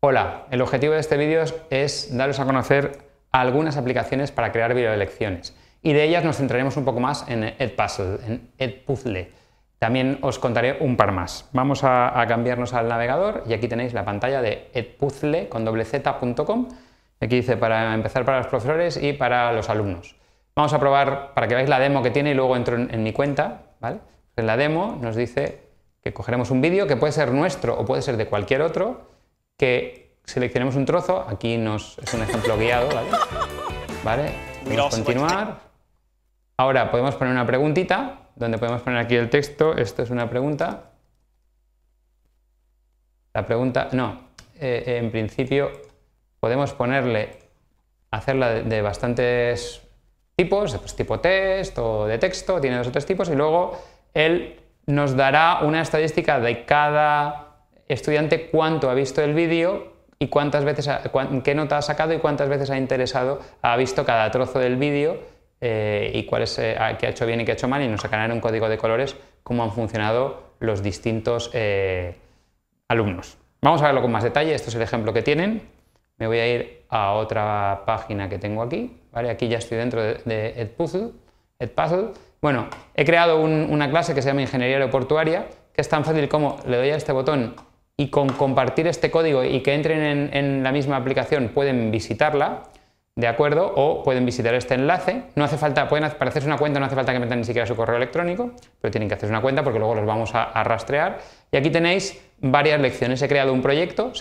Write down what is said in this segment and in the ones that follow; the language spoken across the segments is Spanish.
Hola, el objetivo de este vídeo es daros a conocer algunas aplicaciones para crear videolecciones y de ellas nos centraremos un poco más en Edpuzzle, en Edpuzzle. También os contaré un par más. Vamos a, cambiarnos al navegador y aquí tenéis la pantalla de edpuzzle con doble Aquí dice para empezar para los profesores y para los alumnos. Vamos a probar para que veáis la demo que tiene y luego entro en, en mi cuenta. ¿vale? En la demo nos dice que cogeremos un vídeo que puede ser nuestro o puede ser de cualquier otro que seleccionemos un trozo, aquí nos, es un ejemplo guiado, ¿vale? ¿Vale? continuar. Ahora podemos poner una preguntita, donde podemos poner aquí el texto, esto es una pregunta. La pregunta, no, eh, en principio podemos ponerle, hacerla de, bastantes tipos, pues tipo test o de texto, tiene dos o tres tipos, y luego él nos dará una estadística de cada estudiante cuánto ha visto el vídeo y cuántas veces ha, qué nota ha sacado y cuántas veces ha interesado, ha visto cada trozo del vídeo eh, y cuál es, eh, qué ha hecho bien y qué ha hecho mal y nos sacarán un código de colores cómo han funcionado los distintos eh, alumnos. Vamos a verlo con más detalle, esto es el ejemplo que tienen. Me voy a ir a otra página que tengo aquí, ¿vale? Aquí ya estoy dentro de, de Edpuzzle, Edpuzzle. Bueno, he creado una clase que se llama Ingeniería Aeroportuaria, que es tan fácil como le doy a este botón y con compartir este código y que entren en, la misma aplicación pueden visitarla, ¿de acuerdo? O pueden visitar este enlace. No hace falta, pueden, para hacerse una cuenta no hace falta que metan ni siquiera su correo electrónico, pero tienen que hacerse una cuenta porque luego los vamos a, rastrear. Y aquí tenéis varias lecciones. He creado un proyecto.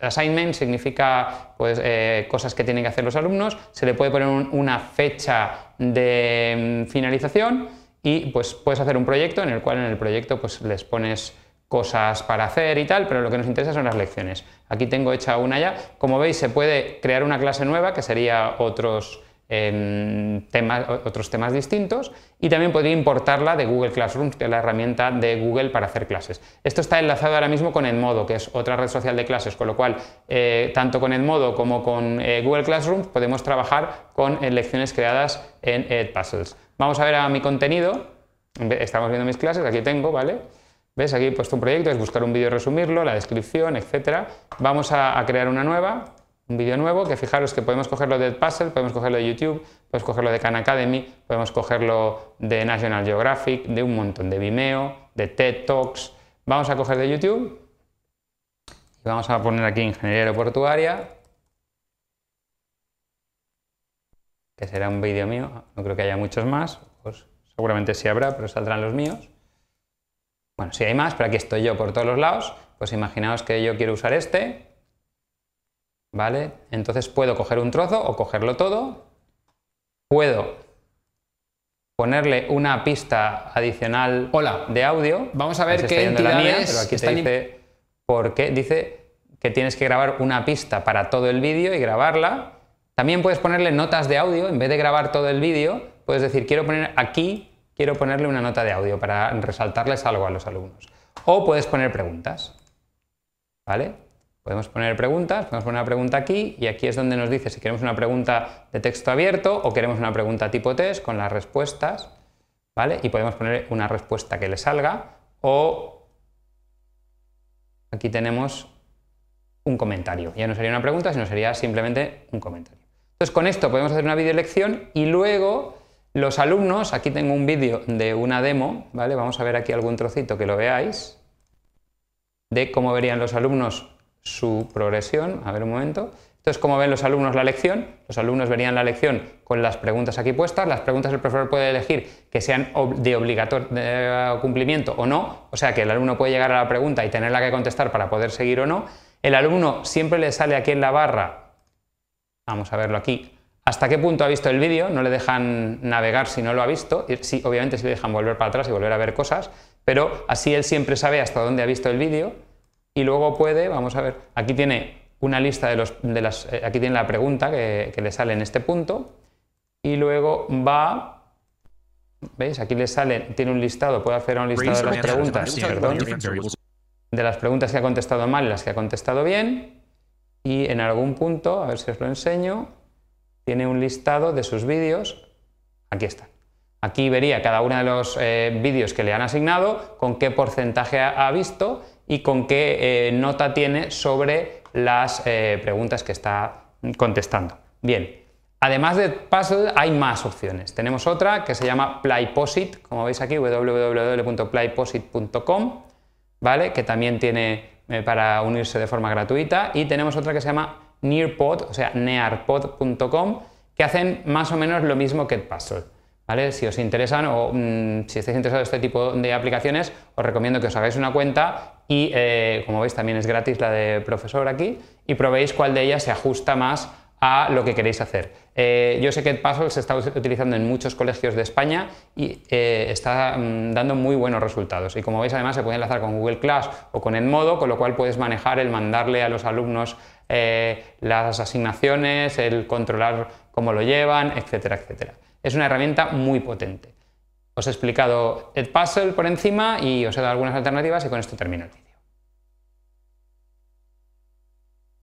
assignment significa pues, eh, cosas que tienen que hacer los alumnos. Se le puede poner una fecha de mm, finalización y pues puedes hacer un proyecto en el cual en el proyecto pues les pones cosas para hacer y tal, pero lo que nos interesa son las lecciones. Aquí tengo hecha una ya. Como veis, se puede crear una clase nueva, que sería otros, em, temas, otros temas distintos, y también podría importarla de Google Classroom, que es la herramienta de Google para hacer clases. Esto está enlazado ahora mismo con Edmodo, que es otra red social de clases, con lo cual, eh, tanto con Edmodo como con eh, Google Classroom, podemos trabajar con eh, lecciones creadas en Edpuzzles. Vamos a ver a mi contenido. Estamos viendo mis clases, aquí tengo, ¿vale? ¿Ves? Aquí he puesto un proyecto, es buscar un vídeo y resumirlo, la descripción, etcétera, Vamos a, crear una nueva, un vídeo nuevo, que fijaros que podemos cogerlo de Puzzle, podemos cogerlo de YouTube, podemos cogerlo de Khan Academy, podemos cogerlo de National Geographic, de un montón, de Vimeo, de TED Talks. Vamos a coger de YouTube y vamos a poner aquí Ingeniería Aeroportuaria, que será un vídeo mío, no creo que haya muchos más, pues seguramente sí habrá, pero saldrán los míos. Bueno, si hay más, pero aquí estoy yo por todos los lados, pues imaginaos que yo quiero usar este, ¿vale? Entonces puedo coger un trozo o cogerlo todo, puedo ponerle una pista adicional Hola. de audio. Vamos a ver qué entidades la pero aquí está dice dice que tienes que grabar una pista para todo el vídeo y grabarla. También puedes ponerle notas de audio en vez de grabar todo el vídeo, puedes decir quiero poner aquí quiero ponerle una nota de audio para resaltarles algo a los alumnos. O puedes poner preguntas. ¿Vale? Podemos poner preguntas, podemos poner una pregunta aquí y aquí es donde nos dice si queremos una pregunta de texto abierto o queremos una pregunta tipo test con las respuestas, ¿vale? Y podemos poner una respuesta que le salga o aquí tenemos un comentario. Ya no sería una pregunta, sino sería simplemente un comentario. Entonces con esto podemos hacer una videolección y luego los alumnos, aquí tengo un vídeo de una demo, ¿vale? Vamos a ver aquí algún trocito que lo veáis, de cómo verían los alumnos su progresión. A ver un momento. Entonces, ¿cómo ven los alumnos la lección? Los alumnos verían la lección con las preguntas aquí puestas. Las preguntas el profesor puede elegir que sean de obligatorio eh, cumplimiento o no, o sea que el alumno puede llegar a la pregunta y tenerla que contestar para poder seguir o no. El alumno siempre le sale aquí en la barra, vamos a verlo aquí, hasta qué punto ha visto el vídeo, no le dejan navegar si no lo ha visto, sí, obviamente sí le dejan volver para atrás y volver a ver cosas, pero así él siempre sabe hasta dónde ha visto el vídeo y luego puede, vamos a ver, aquí tiene una lista de, los, de las, eh, aquí tiene la pregunta que, le sale en este punto y luego va ¿Veis? Aquí le sale, tiene un listado, puede hacer un listado de las preguntas, de las preguntas que ha contestado mal y las que ha contestado bien. Y en algún punto, a ver si os lo enseño, tiene un listado de sus vídeos. Aquí están. Aquí vería cada uno de los eh, vídeos que le han asignado, con qué porcentaje ha, visto y con qué eh, nota tiene sobre las eh, preguntas que está contestando. Bien, además de Puzzle hay más opciones. Tenemos otra que se llama Playposit, como veis aquí, www.playposit.com, ¿vale? que también tiene para unirse de forma gratuita. Y tenemos otra que se llama Nearpod, o sea, nearpod.com, que hacen más o menos lo mismo que Puzzle. ¿Vale? Si os interesan o mm, si estáis interesados en este tipo de aplicaciones, os recomiendo que os hagáis una cuenta y, eh, como veis, también es gratis la de profesor aquí, y probéis cuál de ellas se ajusta más a lo que queréis hacer. Eh, yo sé que Edpuzzle se está utilizando en muchos colegios de España y eh, está mm, dando muy buenos resultados. Y como veis, además se puede enlazar con Google Class o con Edmodo, con lo cual puedes manejar el mandarle a los alumnos eh, las asignaciones, el controlar cómo lo llevan, etcétera, etcétera. Es una herramienta muy potente. Os he explicado Edpuzzle por encima y os he dado algunas alternativas y con esto termino el vídeo.